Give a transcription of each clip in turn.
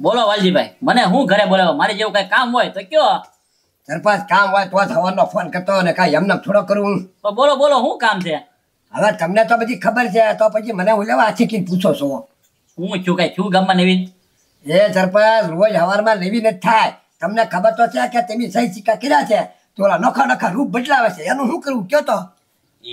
બોલો વાલજીભાઈ મને હું ઘરે બોલાવો મારે જેવું કઈ કામ હોય તો કયો સરપંચ કામ હોય તો સવારનો ફોન કરતો ને કઈ એમને થોડો કરું તો બોલો બોલો શું કામ છે હવે તમને તો બધી ખબર છે તો પછી મને હું લેવા આથી કઈ પૂછો છો હું છું કઈ છું ગામમાં નવીન એ સરપંચ રોજ હવારમાં લેવી નથી થાય તમને ખબર તો છે કે તમે સહી સિક્કા કર્યા છે તો નખા નખા રૂપ બદલાવે છે એનું શું કરવું કયો તો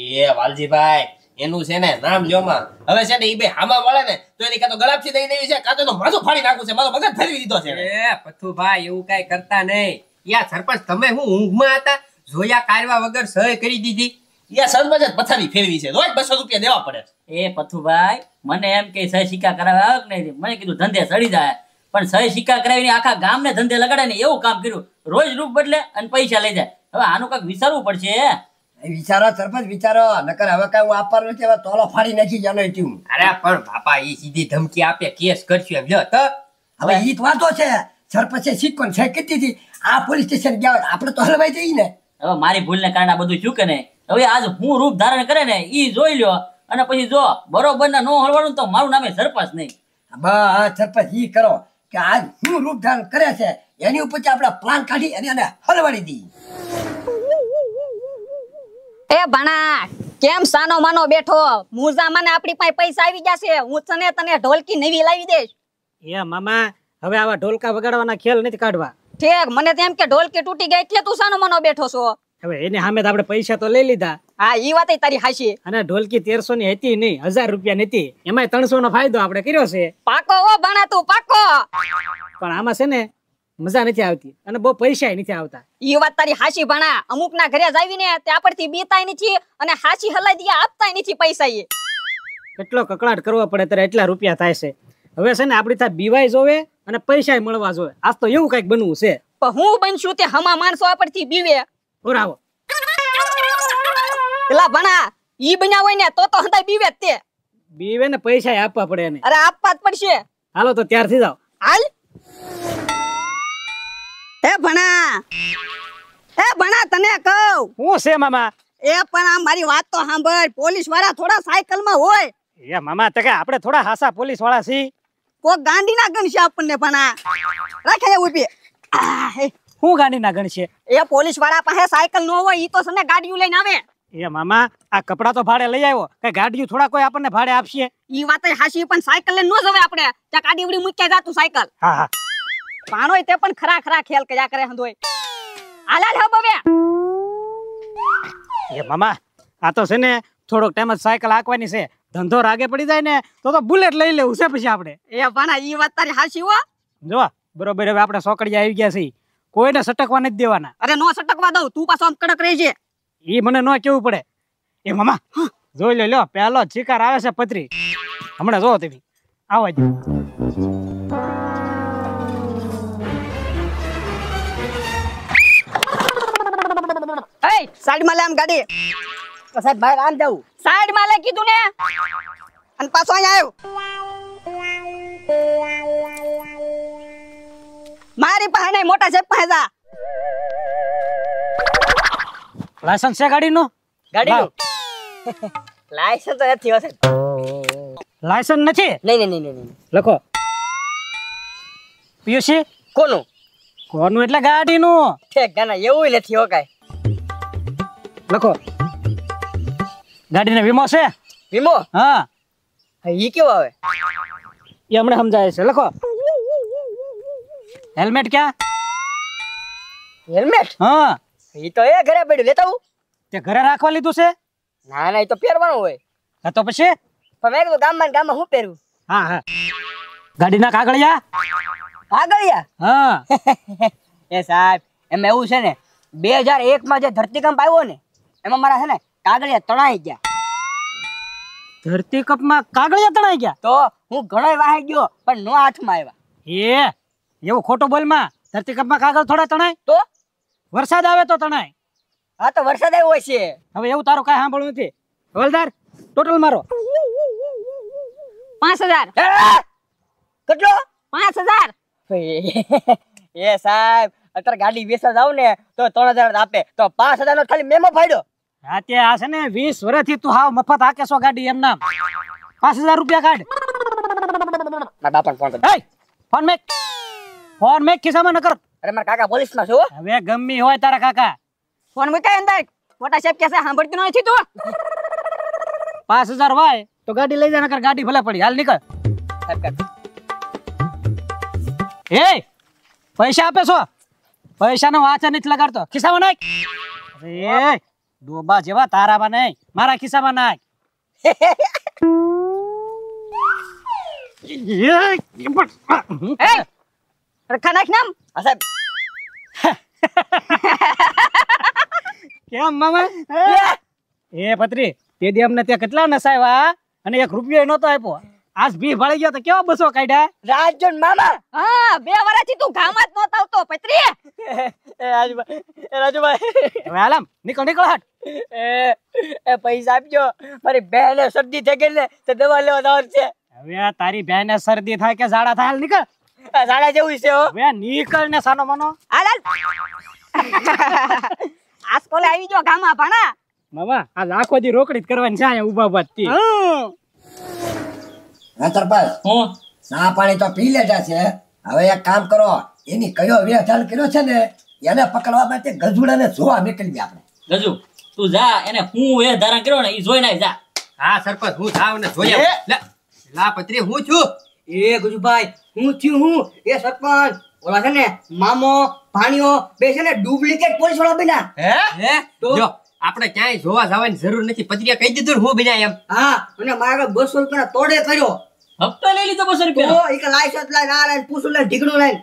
એ વાલજીભાઈ એનું છે ને નામ જોમાં હવે છે ને ઈ બે હામા મળે ને તો એની કાતો ગળાપસી દઈ દેવી છે કાતો તો માથું ફાડી નાખું છે મારો મગજ ફેરવી દીધો છે એ પથ્થુભાઈ એવું કાઈ કરતા નહીં યા સરપંચ તમે હું ઊંઘમાં હતા જોયા કારવા વગર સહી કરી દીધી યા સરપંચ પથારી ફેરવી છે રોજ બસો રૂપિયા દેવા પડે એ પથ્થુભાઈ મને એમ કે સહી સિક્કા કરાવે આવક નહીં મને કીધું ધંધે ચડી જાય પણ સહી સિક્કા કરાવીને આખા ગામ ને ધંધે લગાડે ને એવું કામ કર્યું રોજ રૂપ બદલે અને પૈસા લઈ જાય હવે આનું કાંઈક વિચારવું પડશે વિચારો સરપંચ વિચારો નકર હવે કઈ હું આપવાનું નથી હવે તોલો ફાડી નાખી જાનો એટલું અરે પણ બાપા એ સીધી ધમકી આપે કેસ કરશું એમ જો તો હવે ઈ વાતો છે સરપંચે શીખો છે કીધી હતી આ પોલીસ સ્ટેશન ગયા આપણે તો હલવાઈ જઈએ ને હવે મારી ભૂલ ને કારણે બધું ચૂકે ને હવે આજ હું રૂપ ધારણ કરે ને ઈ જોઈ લ્યો અને પછી જો બરોબર ના નો હળવાનું તો મારું નામે સરપંચ નહીં બસ સરપંચ ઈ કરો કે આજ હું રૂપ ધારણ કરે છે એની ઉપર આપણે પ્લાન કાઢી અને હલવાડી દઈએ એ ભણા કેમ સાનો માનો બેઠો મુઝા મને આપણી પાસે પૈસા આવી જશે હું તને તને ઢોલકી નવી લાવી દઈશ એ મામા હવે આવા ઢોલકા વગાડવાના ખેલ નથી કાઢવા ઠેક મને તેમ કે ઢોલકી તૂટી ગઈ એટલે તું સાનો માનો બેઠો છો હવે એને સામે આપણે પૈસા તો લઈ લીધા હા ઈ વાત તારી હાશી અને ઢોલકી તેરસો ની હતી નહીં હજાર રૂપિયા ની હતી એમાં ત્રણસો નો ફાયદો આપણે કર્યો છે પાકો ઓ ભણા તું પાકો પણ આમાં છે ને મજા નથી આવતી અને બહુ પૈસા નથી આવતા એ વાત તારી હાસી ભણા અમુક ના ઘરે જ આવીને તે આપણથી બેતાય નથી અને હાસી હલાઈ દઈએ આપતાય નથી પૈસા એ કેટલો કકડાટ કરવો પડે ત્યારે એટલા રૂપિયા થાય છે હવે છે ને આપણી ત્યાં બીવાય જોવે અને પૈસા મળવા જોવે આજ તો એવું કઈક બનવું છે હું બનશું તે હમા માણસો આ પરથી બીવે બરાબર પેલા ભણા ઈ બન્યા હોય ને તો તો હંતાય બીવે તે બીવે ને પૈસા આપવા પડે એને અરે આપવા જ પડશે હાલો તો ત્યારથી જાવ હાલ કહું હું છે મામા એ પણ આ મારી વાત તો સાંભળ પોલીસ વાળા થોડા સાયકલ માં હોય એ મામા તકે આપણે થોડા હાસા પોલીસ વાળા છી કોક ગાંડી ના ગણશે આપણને પણ આ રાખે ઉભી હું ગાંડી ના ગણશે એ પોલીસ વાળા પાસે સાયકલ નો હોય ઈ તો સને ગાડીયું લઈને આવે એ મામા આ કપડા તો ભાડે લઈ આવ્યો કે ગાડીયું થોડા કોઈ આપણને ભાડે આપશે ઈ વાત હાસી પણ સાયકલ લઈને નો જવે આપણે ત્યાં ગાડી ઉડી મૂકી જાતું સાયકલ હા હા પાણોય તે પણ ખરા ખરા ખેલ કર્યા કરે હંધોય આલા હવે એ મામા આ તો છે ને થોડોક ટાઈમ જ સાયકલ હાંકવાની છે ધંધો રાગે પડી જાય ને તો તો બુલેટ લઈ લેવું છે પછી આપણે એ પાના એ વાત તારી હાસી હો જો બરોબર હવે આપણે સોકડિયા આવી ગયા છીએ કોઈને સટકવા નથી દેવાના અરે નો સટકવા દઉં તું પાછો આમ કડક રહેજે એ મને ન કેવું પડે એ મામા જોઈ લો લ્યો પેલો શિકાર આવે છે પતરી હમણાં જોવો તેની આવાજ ઓય સાઈડ માં આમ ગાડી તો સાહેબ ભાઈ આમ જાવ સાઈડ માં લે કીધું ને અને પાછો અહીંયા આવ્યો મારી પાસે મોટા છે પાસે લાયસન્સ છે ગાડીનું ગાડીનું લાયસન્સ તો નથી હશે લાયસન્સ નથી નહીં નહીં નહીં નહીં લખો પીયુસી કોનું કોનું એટલે ગાડીનું ઠેક ગાના એવું નથી હો કાંઈ લખો ગાડીનો વીમો છે વીમો હા ઈ કેવો આવે એ હમણાં સમજાય છે લખો હેલ્મેટ ક્યાં હેલ્મેટ હા ઈ તો એ ઘરે પડ્યું લેતા હું તે ઘરે રાખવા લીધું છે ના ના એ તો પહેરવાનું હોય હા તો પછી પણ મેં કીધું ગામમાં ગામમાં હું પહેરું હા હા ગાડીના કાગળિયા કાગળિયા હા એ સાહેબ એમ એવું છે ને બે હજાર માં જે ધરતીકંપ આવ્યો ને એમાં મારા છે ને કાગળિયા તણાઈ ગયા ધરતી કપમાં કાગળિયા તણાઈ ગયા તો હું ઘણો વાહી ગયો પણ નો હાથમાં આવ્યા એ એવું ખોટો બોલમાં ધરતી કપમાં કાગળ થોડા તણાય તો વરસાદ આવે તો તણાય હા તો વરસાદ આવ્યો છે હવે એવું તારું કઈ સાંભળવું નથી હવલદાર ટોટલ મારો પાંચ હજાર કેટલો પાંચ હજાર એ સાહેબ અત્યારે ગાડી વેચવા જાવ ને તો ત્રણ હજાર આપે તો પાંચ હજાર નો ખાલી મેમો ફાયદો હા તે આ છે ને વીસ વર્ષથી તું હાવ મફત હાકે છો ગાડી એમ નામ પાંચ હજાર રૂપિયા કાઢ બાપા ફોન કર ફોન મેક ફોન મેક ખિસ્સામાં ન કર અરે મારા કાકા પોલીસમાં છો હવે ગમ્મી હોય તારા કાકા ફોન મૂકાય અંદર મોટા સાહેબ કેસે સાંભળતી નથી તું પાંચ હજાર વાય તો ગાડી લઈ જાય નકર ગાડી ભલે પડી હાલ નીકળ એ પૈસા આપે છો પૈસાનો વાંચા નથી લગાડતો ખિસ્સામાં નાખ અરે ડોબા જેવા તારામાં નહીં મારા ખિસ્સામાં નાખ રખા નાખ નામ સાહેબ કેમ પત્રી તે દી ત્યાં કેટલા નસાવ્યા અને એક રૂપિયો નતો આપ્યો આજ ભી ભળી ગયો તો કેવા બસો કાઢ્યા રાજન મામા હા બે વર્ષથી તું ગામમાં જ નતો આવતો પત્રી રાજુભાઈ રાજુભાઈ હવે આલમ નીકળ નીકળ હટ એ એ પૈસા આપજો મારી બહેને શરદી થઈ ગઈ ને તો દવા લેવા જવાનું છે હવે આ તારી બહેને શરદી થાય કે ઝાડા થાય નીકળ ઝાડા જેવું છે હવે નીકળ ને સાનો મનો હાલ હાલ આસ કોલે આવી જો ગામમાં ભણા મામા આ લાખો દી રોકડી કરવાની છે અહીંયા ઊભા ઊભા તી રાતરપાલ હું ના પાણી તો પી લેતા છે હવે એક કામ કરો એની કયો વેચાલ કર્યો છે ને એને પકડવા માટે ગજુડાને જોવા નીકળી આપણે ગજુ તું જા એને હું એ ધારણ કર્યો ને એ જોઈ નાખ જા હા સરપંચ હું જાવ ને જોઈ લાપત્રી હું છું એ ગુજુભાઈ હું છું હું એ સરપંચ ઓલા છે ને મામો ભાણીઓ બે છે ને ડુપ્લિકેટ પોલીસ વાળા બન્યા હે હે જો આપણે ક્યાંય જોવા જવાની જરૂર નથી પત્રિકા કહી દીધું હું બન્યા એમ હા અને મારા બસો રૂપિયા તોડે કર્યો હપ્તો લઈ લીધો બસો રૂપિયા એક લાયસન્સ લઈને આ લઈને પૂછું લઈને ઢીકણું લઈને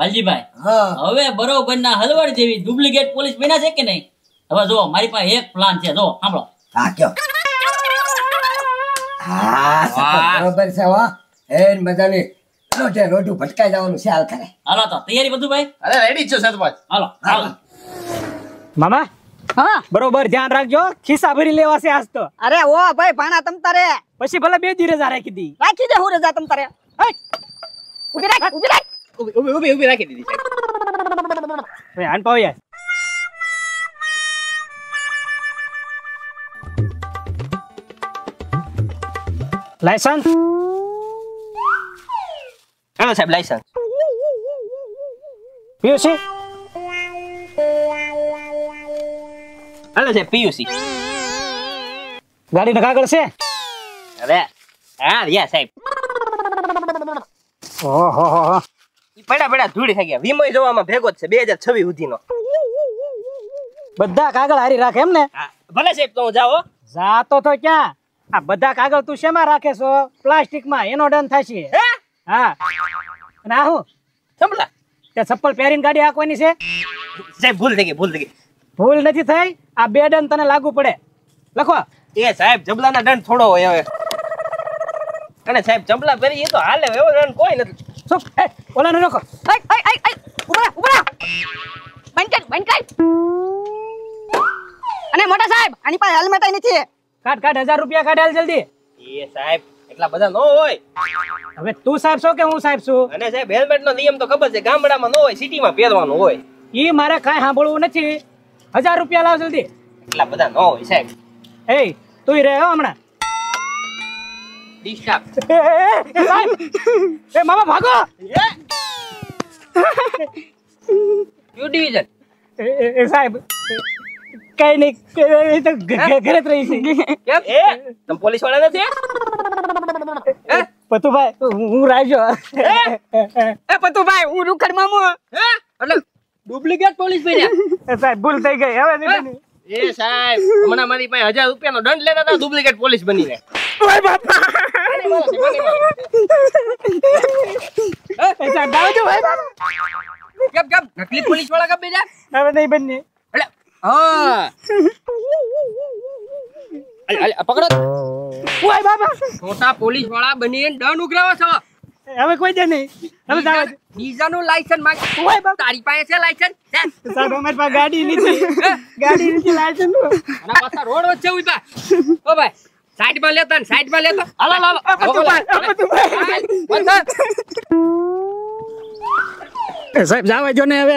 વાલજીભાઈ હવે બરોબર ના હલવડ જેવી ડુપ્લિકેટ પોલીસ બન્યા છે કે નહીં હવે જો મારી પાસે એક પ્લાન છે જો સાંભળો હા કયો હા બરોબર છે વાહ એ મજાની ભટકાઈ જવાનું તૈયારી મામા હા બરોબર ધ્યાન રાખજો ખિસ્સા ભરી લેવા છે આજ તો અરે ઓ ભાઈ ભાણા તમ તારે પછી ભલે બે દી રજા રાખી દી રાખી દે હું રજા તમ તારે ઉભી ઉભી ઉભી રાખી દીધી લાયસન્સ હેલો સાહેબ લાયસન્સ પીયુસી હેલો સાહેબ પીયુસી ગાડીનો કાગળ છે અરે હા યા સાહેબ ઓહો હો હો પડ્યા પડ્યા ધૂળી થઈ ગયા વિમય જોવામાં ભેગો જ છે બે હજાર છવ્વીસ સુધીનો બધા કાગળ હારી રાખે એમ ને ભલે સાહેબ તો જાઓ જાતો તો ક્યાં આ બધા કાગળ તું શેમાં રાખે છો પ્લાસ્ટિકમાં એનો ડન થશે હા અને હું સંભળા તે ચપ્પલ પહેરીને ગાડી હાંકવાની છે સાહેબ ભૂલ થઈ ગઈ ભૂલ થઈ ગઈ ભૂલ નથી થઈ આ બે ડન તને લાગુ પડે લખો એ સાહેબ જબલાના ડન થોડો હોય હવે અને સાહેબ જબલા પહેરી એ તો હાલે એવો ડન કોઈ નથી શું એ ઓલાને રોકો આઈ આઈ આઈ ઉભરા ઉભરા બંધ કર અને મોટા સાહેબ આની પાસે હેલ્મેટ નથી કાઢ કાઢ હજાર રૂપિયા કાઢ જલ્દી એ સાહેબ એટલા બધા નો હોય હવે તું સાહેબ છો કે હું સાહેબ છું અને સાહેબ હેલ્મેટ નો નિયમ તો ખબર છે ગામડામાં નો હોય માં પહેરવાનો હોય એ મારે કઈ સાંભળવું નથી હજાર રૂપિયા લાવ જલ્દી એટલા બધા નો હોય સાહેબ એ તું રહે હમણાં ડિસ્ટર્બ એ મામા ભાગો યુ ડિવિઝન એ સાહેબ કઈ નહીં તો ઘરે જ રહી છે પોલીસ વાળા નથી પતુભાઈ હું રાજો એ પતુભાઈ હું રૂકડ મામો હે એટલે ડુપ્લિકેટ પોલીસ બન્યા સાહેબ ભૂલ થઈ ગઈ હવે નહીં એ સાહેબ હમણાં મારી પાસે હજાર રૂપિયાનો દંડ લેતા હતા ડુપ્લિકેટ પોલીસ બની રહે ઓય બાપા કેમ નકલી પોલીસ વાળા કબ જાય હવે નહીં બની હા પકડો ઓય પોલીસ વાળા બનીને દંડ ઉઘરાવો છો હવે હવે જાવ છે લાયસન્સ સાહેબ અમારી ગાડી નથી ગાડી પાછા રોડ વચ્ચે જો ને હવે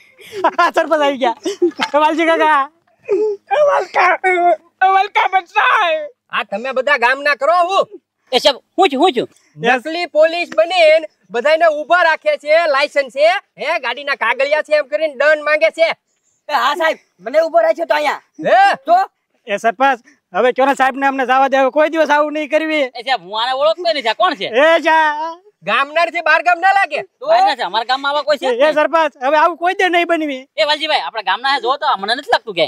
सरपंच आई क्या કમાલ છે કાકા કમાલ કા કમાલ કા બચ્ચા હે આ તમે બધા ગામના કરો હું એ સબ હું છું હું છું નકલી પોલીસ બનીને બધાને ઊભા રાખે છે લાયસન્સ છે હે ગાડીના કાગળિયા છે એમ કરીને દંડ માંગે છે હા સાહેબ મને ઉભો રાખ્યો તો અહીંયા હે તો એ સરપંચ હવે ચોરા સાહેબ ને અમને જવા દે કોઈ દિવસ આવું નહીં કરવી એ સાહેબ હું આને ઓળખતો નહીં કોણ છે એ જા ગામનાર બાર ગામ ના લાગે છે અમારા ગામમાં કોઈ સરપંચ હવે આવું કોઈ દે નહીં બનવી એ વાલજીભાઈ આપણા ગામના જો મને નથી લાગતું કે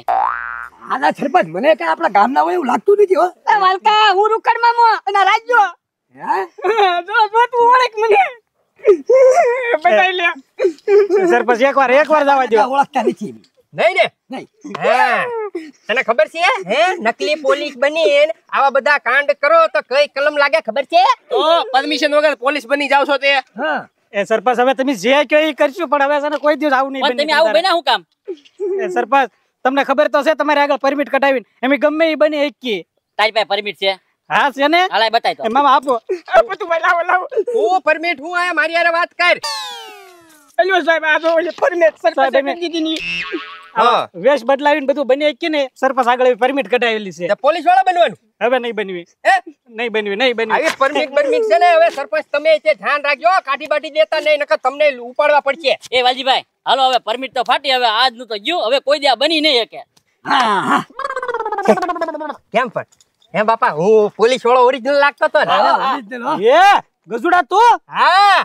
આના સરપંચ મને કે આપણા ગામના એવું લાગતું નથી વાલકા હું રૂકડમાં મો અને ઓળખ મને બતાઈ લે સરપંચ એકવાર એકવાર જવા દો ઓળખતા નથી નહીં ને તને ખબર છે હે નકલી પોલીસ બની આવા બધા કાંડ કરો તો કઈ કલમ લાગે ખબર છે તો પરમિશન વગર પોલીસ બની જાવ છો તે હા એ સરપંચ હવે તમે જે કહો એ કરશું પણ હવે તને કોઈ દિવસ આવું નહીં તમે આવું બન્યા હું કામ એ સરપંચ તમને ખબર તો છે તમારે આગળ પરમિટ કઢાવીને એમ ગમે એ બની એકી તારી પાસે પરમિટ છે હા છે ને હલાય બતાય તો મામા આપો આપો તું લાવો લાવો હું પરમિટ હું આયા મારી યાર વાત કર એલો સાહેબ આ જો પરમિટ સરપંચ દીધી ની વેશ બદલાવીને બધું બની કે ને સરપંચ આગળ પરમિટ કઢાવેલી છે પોલીસ વાળા બનવાનું હવે નહીં બનવી એ નહીં બનવી નહીં બનવી પરમિટ પરમિટ છે ને હવે સરપંચ તમે તે ધ્યાન રાખજો કાઢી બાટી દેતા નહીં નકર તમને ઉપાડવા પડશે એ વાજીભાઈ હાલો હવે પરમિટ તો ફાટી હવે આજ નું તો ગયું હવે કોઈ દે બની નહીં કે કેમ પણ હે બાપા હું પોલીસ વાળો ઓરિજિનલ લાગતો તો ને એ ગજુડા તું હા